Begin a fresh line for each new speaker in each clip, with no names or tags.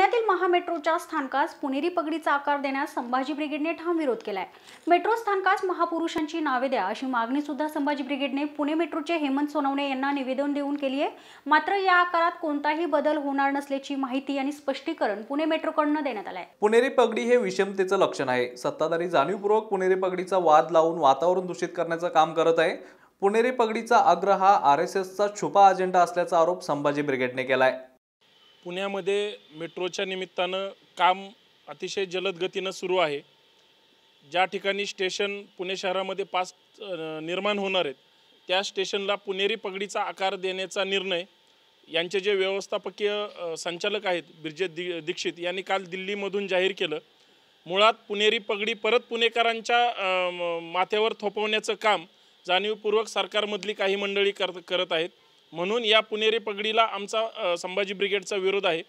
पुण्यातील महामेट्रोच्या स्थानकास पुणेरी पगडीचा आकार देण्यास संभाजी ब्रिगेडने ठाम विरोध केलाय मेट्रो स्थानकास महापुरुषांची नावे द्या अशी मागणी सुद्धा संभाजी ब्रिगेडने पुणे मेट्रोचे हेमंत सोनवणे यांना निवेदन देऊन केली आहे मात्र या आकारात कोणताही बदल होणार नसल्याची माहिती आणि स्पष्टीकरण पुणे मेट्रोकडनं देण्यात आलंय
पुणेरी पगडी हे विषमतेचं लक्षण आहे सत्ताधारी जाणीवपूर्वक पुणेरी पगडीचा वाद लावून वातावरण दूषित करण्याचं काम करत आहे पुणेरी पगडीचा आग्रह हा आर एस एसचा छुपा अजेंडा असल्याचा आरोप संभाजी ब्रिगेडने केलाय
पुण्यामध्ये मेट्रोच्या निमित्तानं काम अतिशय जलद गतीनं सुरू आहे ज्या ठिकाणी स्टेशन पुणे शहरामध्ये पाच निर्माण होणार आहेत त्या स्टेशनला पुणेरी पगडीचा आकार देण्याचा निर्णय यांचे जे व्यवस्थापकीय संचालक आहेत बिरजेत दि दीक्षित यांनी काल दिल्लीमधून जाहीर केलं मुळात पुणेरी पगडी परत पुणेकरांच्या माथ्यावर थोपवण्याचं काम जाणीवपूर्वक सरकारमधली काही मंडळी कर करत आहेत म्हणून या पुणेरी पगडीला आमचा संभाजी ब्रिगेडचा विरोध आहे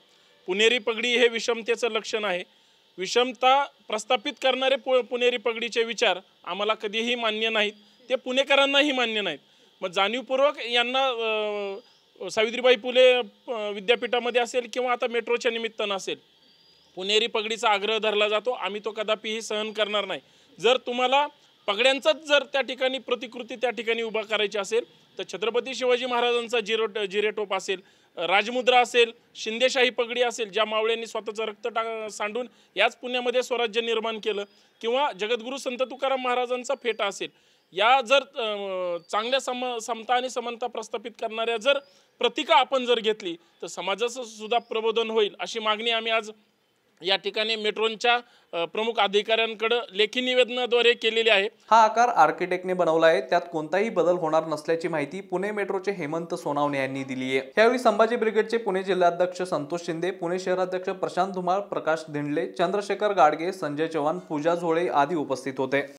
पुणेरी पगडी हे विषमतेचं लक्षण आहे विषमता प्रस्थापित करणारे पु पुणेरी पगडीचे विचार आम्हाला कधीही मान्य नाहीत ते पुणेकरांनाही मान्य नाहीत मग जाणीवपूर्वक यांना सावित्रीबाई फुले विद्यापीठामध्ये असेल किंवा आता मेट्रोच्या निमित्तानं असेल पुणेरी पगडीचा आग्रह धरला जातो आम्ही तो कदापिही सहन करणार नाही जर तुम्हाला पगड्यांचाच जर त्या ठिकाणी प्रतिकृती त्या ठिकाणी उभा करायची असेल तर छत्रपती शिवाजी महाराजांचा जिरो जिरेटोप असेल राजमुद्रा असेल शिंदेशाही पगडी असेल ज्या मावळ्यांनी स्वतःचं रक्त टा सांडून याच पुण्यामध्ये स्वराज्य निर्माण केलं किंवा जगद्गुरू संत तुकाराम महाराजांचा फेटा असेल या जर चांगल्या सम समता आणि समानता प्रस्थापित करणाऱ्या जर प्रतिका आपण जर घेतली तर समाजाचं सुद्धा प्रबोधन होईल अशी मागणी आम्ही आज या ठिकाणी मेट्रोंच्या प्रमुख अधिकाऱ्यांकडे लेखी निवेदनाद्वारे केलेली आहे
हा आकार आर्किटेक्टने बनवला आहे त्यात कोणताही बदल होणार नसल्याची माहिती पुणे मेट्रोचे हेमंत सोनावणे यांनी दिली आहे यावेळी संभाजी ब्रिगेडचे पुणे जिल्हाध्यक्ष संतोष शिंदे पुणे शहराध्यक्ष प्रशांत धुमाळ प्रकाश धिंडले चंद्रशेखर गाडगे संजय चव्हाण पूजा झोळे आदी उपस्थित होते